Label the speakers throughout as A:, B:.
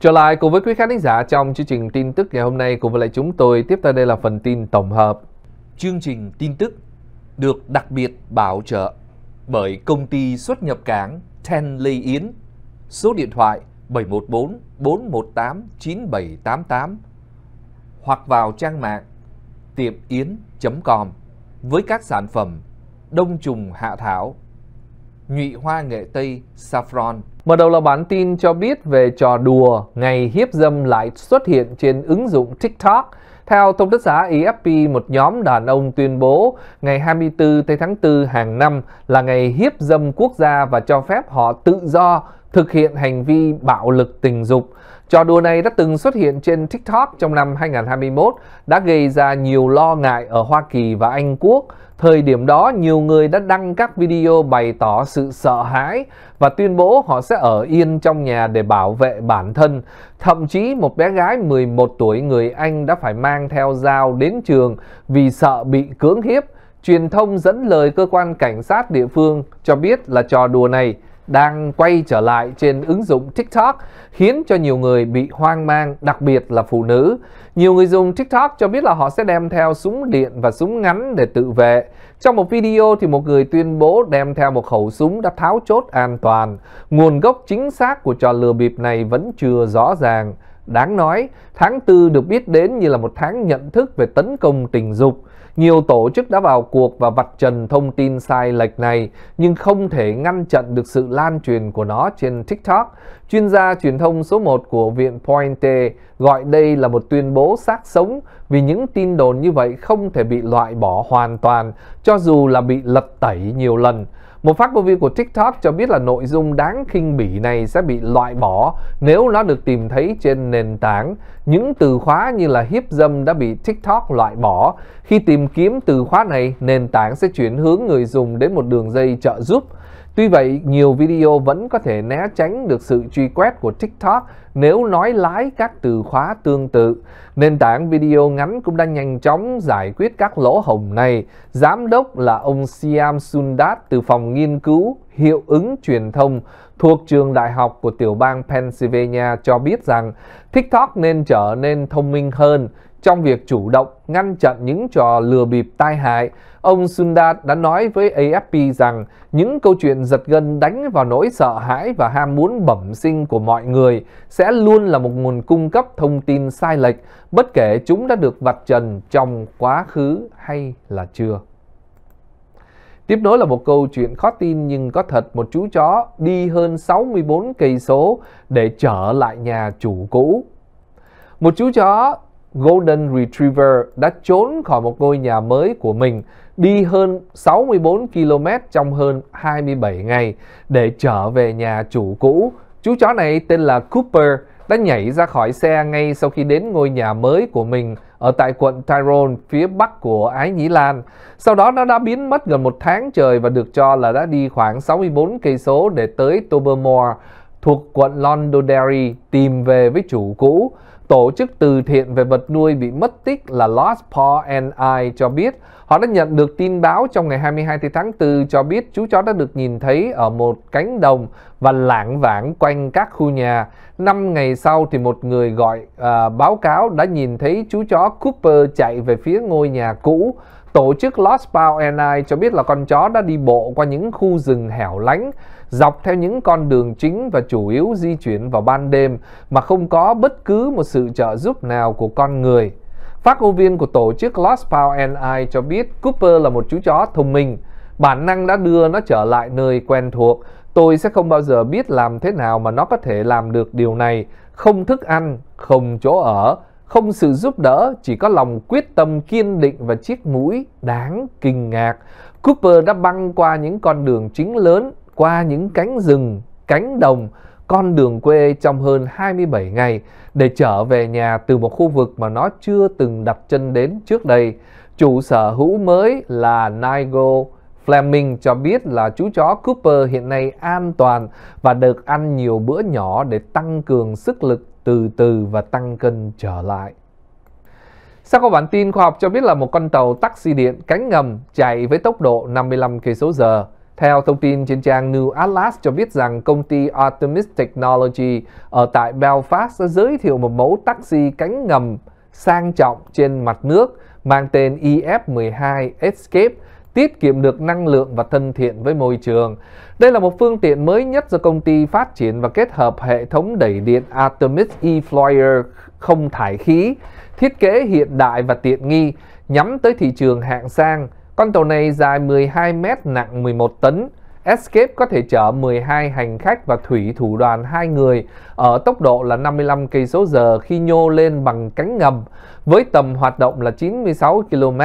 A: Trở lại cùng với quý khán giả trong chương trình tin tức ngày hôm nay cùng với lại chúng tôi tiếp theo đây là phần tin tổng hợp. Chương trình tin tức được đặc biệt bảo trợ bởi công ty xuất nhập cảng Ten Lê Yến, số điện thoại 714 418 9788 hoặc vào trang mạng tiệm yến.com với các sản phẩm đông trùng hạ thảo, nhụy hoa nghệ tây saffron, Mở đầu là bản tin cho biết về trò đùa ngày hiếp dâm lại xuất hiện trên ứng dụng TikTok. Theo thông tấn xã AFP, e một nhóm đàn ông tuyên bố ngày 24 tây tháng 4 hàng năm là ngày hiếp dâm quốc gia và cho phép họ tự do thực hiện hành vi bạo lực tình dục. Trò đùa này đã từng xuất hiện trên TikTok trong năm 2021, đã gây ra nhiều lo ngại ở Hoa Kỳ và Anh Quốc. Thời điểm đó, nhiều người đã đăng các video bày tỏ sự sợ hãi và tuyên bố họ sẽ ở yên trong nhà để bảo vệ bản thân. Thậm chí một bé gái 11 tuổi người Anh đã phải mang theo dao đến trường vì sợ bị cưỡng hiếp. Truyền thông dẫn lời cơ quan cảnh sát địa phương cho biết là trò đùa này – đang quay trở lại trên ứng dụng TikTok khiến cho nhiều người bị hoang mang, đặc biệt là phụ nữ. Nhiều người dùng TikTok cho biết là họ sẽ đem theo súng điện và súng ngắn để tự vệ. Trong một video thì một người tuyên bố đem theo một khẩu súng đã tháo chốt an toàn. Nguồn gốc chính xác của trò lừa bịp này vẫn chưa rõ ràng. Đáng nói, tháng 4 được biết đến như là một tháng nhận thức về tấn công tình dục nhiều tổ chức đã vào cuộc và vạch trần thông tin sai lệch này nhưng không thể ngăn chặn được sự lan truyền của nó trên TikTok. Chuyên gia truyền thông số 1 của Viện Pointe gọi đây là một tuyên bố xác sống vì những tin đồn như vậy không thể bị loại bỏ hoàn toàn cho dù là bị lật tẩy nhiều lần. Một phát ngôn viên của TikTok cho biết là nội dung đáng khinh bỉ này sẽ bị loại bỏ nếu nó được tìm thấy trên nền tảng. Những từ khóa như là hiếp dâm đã bị TikTok loại bỏ. Khi tìm kiếm từ khóa này, nền tảng sẽ chuyển hướng người dùng đến một đường dây trợ giúp Tuy vậy, nhiều video vẫn có thể né tránh được sự truy quét của TikTok nếu nói lái các từ khóa tương tự. Nền tảng video ngắn cũng đã nhanh chóng giải quyết các lỗ hồng này. Giám đốc là ông Siam Sundat từ phòng nghiên cứu hiệu ứng truyền thông thuộc trường đại học của tiểu bang Pennsylvania cho biết rằng TikTok nên trở nên thông minh hơn trong việc chủ động ngăn chặn những trò lừa bịp tai hại, ông Sundar đã nói với AFP rằng những câu chuyện giật gân đánh vào nỗi sợ hãi và ham muốn bẩm sinh của mọi người sẽ luôn là một nguồn cung cấp thông tin sai lệch, bất kể chúng đã được vạch trần trong quá khứ hay là chưa. Tiếp nối là một câu chuyện khó tin nhưng có thật một chú chó đi hơn 64 cây số để trở lại nhà chủ cũ. Một chú chó Golden Retriever đã trốn khỏi một ngôi nhà mới của mình đi hơn 64 km trong hơn 27 ngày để trở về nhà chủ cũ. Chú chó này tên là Cooper đã nhảy ra khỏi xe ngay sau khi đến ngôi nhà mới của mình ở tại quận Tyrone phía bắc của Ái Nhĩ Lan. Sau đó nó đã biến mất gần một tháng trời và được cho là đã đi khoảng 64 cây số để tới Tobermore thuộc quận Londonderry tìm về với chủ cũ. Tổ chức từ thiện về vật nuôi bị mất tích là Lost Paw and I cho biết họ đã nhận được tin báo trong ngày 22 tháng 4 cho biết chú chó đã được nhìn thấy ở một cánh đồng và lảng vảng quanh các khu nhà. Năm ngày sau thì một người gọi uh, báo cáo đã nhìn thấy chú chó Cooper chạy về phía ngôi nhà cũ. Tổ chức Lost Paw and I cho biết là con chó đã đi bộ qua những khu rừng hẻo lánh, dọc theo những con đường chính và chủ yếu di chuyển vào ban đêm mà không có bất cứ một sự sự trợ giúp nào của con người. Phát ngôn viên của tổ chức Lost Power and I cho biết Cooper là một chú chó thông minh. Bản năng đã đưa nó trở lại nơi quen thuộc. Tôi sẽ không bao giờ biết làm thế nào mà nó có thể làm được điều này. Không thức ăn, không chỗ ở, không sự giúp đỡ, chỉ có lòng quyết tâm kiên định và chiếc mũi đáng kinh ngạc. Cooper đã băng qua những con đường chính lớn, qua những cánh rừng, cánh đồng, con đường quê trong hơn 27 ngày để trở về nhà từ một khu vực mà nó chưa từng đặt chân đến trước đây. Chủ sở hữu mới là Nigel Fleming cho biết là chú chó Cooper hiện nay an toàn và được ăn nhiều bữa nhỏ để tăng cường sức lực từ từ và tăng cân trở lại. Sau có bản tin khoa học cho biết là một con tàu taxi điện cánh ngầm chạy với tốc độ 55 km/h theo thông tin trên trang New Atlas cho biết rằng công ty Artemis Technology ở tại Belfast đã giới thiệu một mẫu taxi cánh ngầm sang trọng trên mặt nước mang tên EF12 Escape tiết kiệm được năng lượng và thân thiện với môi trường. Đây là một phương tiện mới nhất do công ty phát triển và kết hợp hệ thống đẩy điện Artemis E-Flyer không thải khí, thiết kế hiện đại và tiện nghi, nhắm tới thị trường hạng sang. Con tàu này dài 12 mét, nặng 11 tấn. Escape có thể chở 12 hành khách và thủy thủ đoàn 2 người ở tốc độ là 55 cây số giờ khi nhô lên bằng cánh ngầm với tầm hoạt động là 96 km.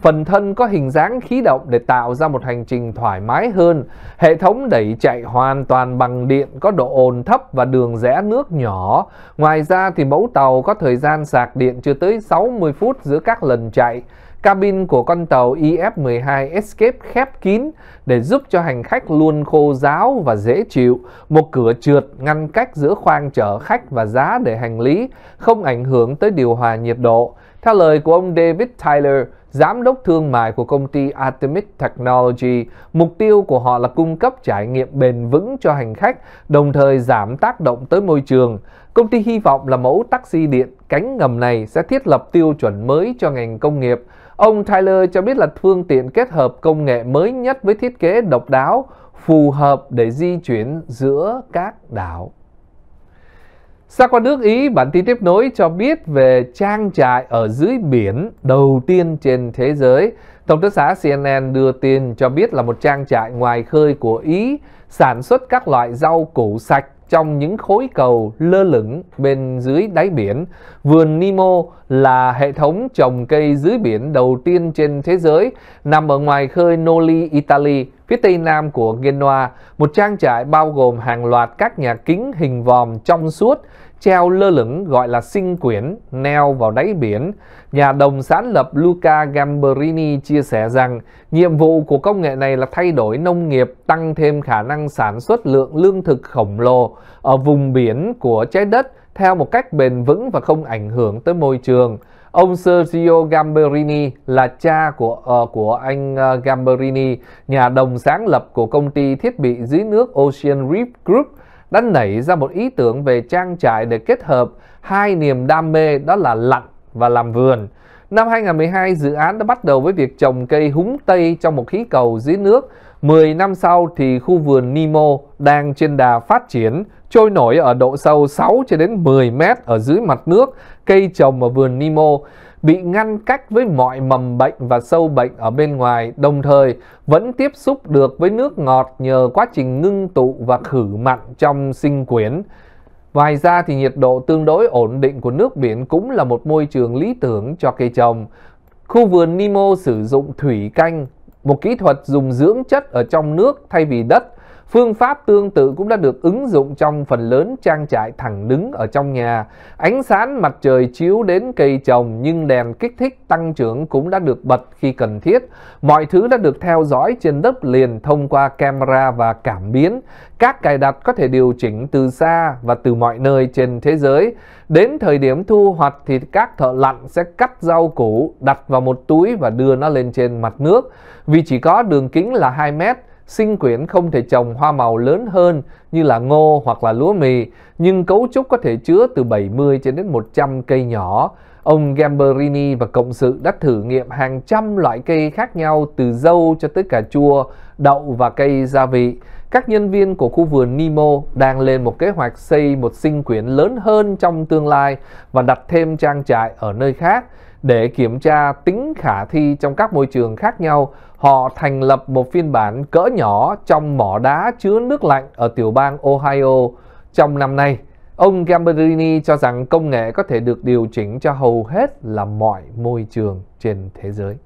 A: Phần thân có hình dáng khí động để tạo ra một hành trình thoải mái hơn. Hệ thống đẩy chạy hoàn toàn bằng điện có độ ồn thấp và đường rẽ nước nhỏ. Ngoài ra thì mẫu tàu có thời gian sạc điện chưa tới 60 phút giữa các lần chạy. Cabin của con tàu e IF-12 Escape khép kín để giúp cho hành khách luôn khô ráo và dễ chịu. Một cửa trượt ngăn cách giữa khoang chở khách và giá để hành lý, không ảnh hưởng tới điều hòa nhiệt độ. Theo lời của ông David Tyler, giám đốc thương mại của công ty Artemis Technology, mục tiêu của họ là cung cấp trải nghiệm bền vững cho hành khách, đồng thời giảm tác động tới môi trường. Công ty hy vọng là mẫu taxi điện cánh ngầm này sẽ thiết lập tiêu chuẩn mới cho ngành công nghiệp, Ông Tyler cho biết là phương tiện kết hợp công nghệ mới nhất với thiết kế độc đáo phù hợp để di chuyển giữa các đảo. Xa qua nước Ý, bản tin tiếp nối cho biết về trang trại ở dưới biển đầu tiên trên thế giới. Thông tấn xã CNN đưa tin cho biết là một trang trại ngoài khơi của Ý sản xuất các loại rau củ sạch trong những khối cầu lơ lửng bên dưới đáy biển. Vườn Nemo là hệ thống trồng cây dưới biển đầu tiên trên thế giới, nằm ở ngoài khơi Noli, Italy, phía tây nam của Genoa, một trang trại bao gồm hàng loạt các nhà kính hình vòm trong suốt treo lơ lửng gọi là sinh quyển neo vào đáy biển, nhà đồng sáng lập Luca Gamberini chia sẻ rằng nhiệm vụ của công nghệ này là thay đổi nông nghiệp, tăng thêm khả năng sản xuất lượng lương thực khổng lồ ở vùng biển của trái đất theo một cách bền vững và không ảnh hưởng tới môi trường. Ông Sergio Gamberini là cha của uh, của anh uh, Gamberini, nhà đồng sáng lập của công ty thiết bị dưới nước Ocean Reef Group đã nảy ra một ý tưởng về trang trại để kết hợp hai niềm đam mê đó là lặn và làm vườn. Năm 2012, dự án đã bắt đầu với việc trồng cây húng Tây trong một khí cầu dưới nước. 10 năm sau thì khu vườn Nemo đang trên đà phát triển, trôi nổi ở độ sâu 6 cho đến 10 mét ở dưới mặt nước, cây trồng ở vườn Nemo bị ngăn cách với mọi mầm bệnh và sâu bệnh ở bên ngoài, đồng thời vẫn tiếp xúc được với nước ngọt nhờ quá trình ngưng tụ và khử mặn trong sinh quyển. Ngoài ra thì nhiệt độ tương đối ổn định của nước biển cũng là một môi trường lý tưởng cho cây trồng. Khu vườn Nemo sử dụng thủy canh, một kỹ thuật dùng dưỡng chất ở trong nước thay vì đất Phương pháp tương tự cũng đã được ứng dụng trong phần lớn trang trại thẳng đứng ở trong nhà. Ánh sáng mặt trời chiếu đến cây trồng nhưng đèn kích thích tăng trưởng cũng đã được bật khi cần thiết. Mọi thứ đã được theo dõi trên đất liền thông qua camera và cảm biến. Các cài đặt có thể điều chỉnh từ xa và từ mọi nơi trên thế giới. Đến thời điểm thu hoạch thì các thợ lặn sẽ cắt rau củ, đặt vào một túi và đưa nó lên trên mặt nước. Vì chỉ có đường kính là 2 mét, sinh quyển không thể trồng hoa màu lớn hơn như là ngô hoặc là lúa mì, nhưng cấu trúc có thể chứa từ 70 cho đến 100 cây nhỏ. Ông Gamberini và cộng sự đã thử nghiệm hàng trăm loại cây khác nhau từ dâu cho tới cà chua, đậu và cây gia vị các nhân viên của khu vườn Nemo đang lên một kế hoạch xây một sinh quyển lớn hơn trong tương lai và đặt thêm trang trại ở nơi khác để kiểm tra tính khả thi trong các môi trường khác nhau. Họ thành lập một phiên bản cỡ nhỏ trong mỏ đá chứa nước lạnh ở tiểu bang Ohio trong năm nay. Ông Gamberini cho rằng công nghệ có thể được điều chỉnh cho hầu hết là mọi môi trường trên thế giới.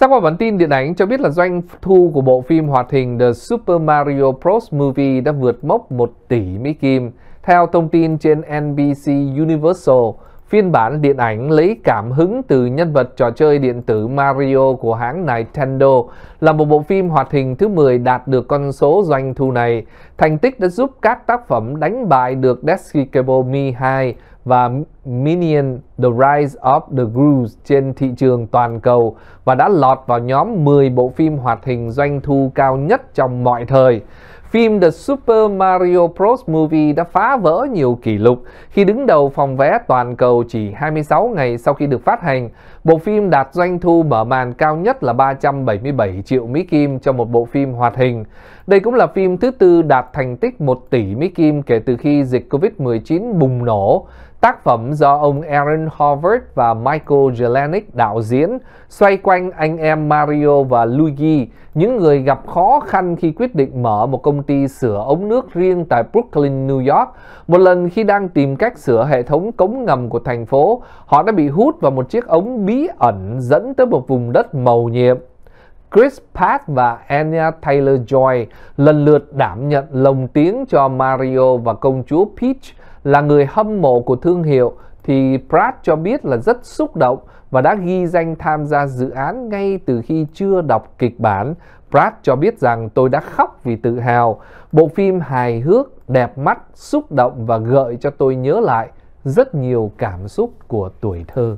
A: Xác qua bản tin điện ảnh cho biết là doanh thu của bộ phim hoạt hình The Super Mario Bros. Movie đã vượt mốc 1 tỷ Mỹ Kim. Theo thông tin trên NBC Universal, phiên bản điện ảnh lấy cảm hứng từ nhân vật trò chơi điện tử Mario của hãng Nintendo là một bộ phim hoạt hình thứ 10 đạt được con số doanh thu này. Thành tích đã giúp các tác phẩm đánh bại được Despicable Me 2 và Minion The Rise of the Grooves trên thị trường toàn cầu và đã lọt vào nhóm 10 bộ phim hoạt hình doanh thu cao nhất trong mọi thời. Phim The Super Mario Bros. Movie đã phá vỡ nhiều kỷ lục khi đứng đầu phòng vé toàn cầu chỉ 26 ngày sau khi được phát hành. Bộ phim đạt doanh thu mở màn cao nhất là 377 triệu Mỹ Kim cho một bộ phim hoạt hình. Đây cũng là phim thứ tư đạt thành tích 1 tỷ Mỹ Kim kể từ khi dịch Covid-19 bùng nổ. Tác phẩm do ông Aaron Howard và Michael Jelenic đạo diễn xoay quanh anh em Mario và Luigi, những người gặp khó khăn khi quyết định mở một công ty sửa ống nước riêng tại Brooklyn, New York. Một lần khi đang tìm cách sửa hệ thống cống ngầm của thành phố, họ đã bị hút vào một chiếc ống bí ẩn dẫn tới một vùng đất màu nhiệm Chris Pratt và Anya Taylor-Joy lần lượt đảm nhận lồng tiếng cho Mario và công chúa Peach là người hâm mộ của thương hiệu thì Pratt cho biết là rất xúc động và đã ghi danh tham gia dự án ngay từ khi chưa đọc kịch bản. Pratt cho biết rằng tôi đã khóc vì tự hào. Bộ phim hài hước, đẹp mắt, xúc động và gợi cho tôi nhớ lại rất nhiều cảm xúc của tuổi thơ.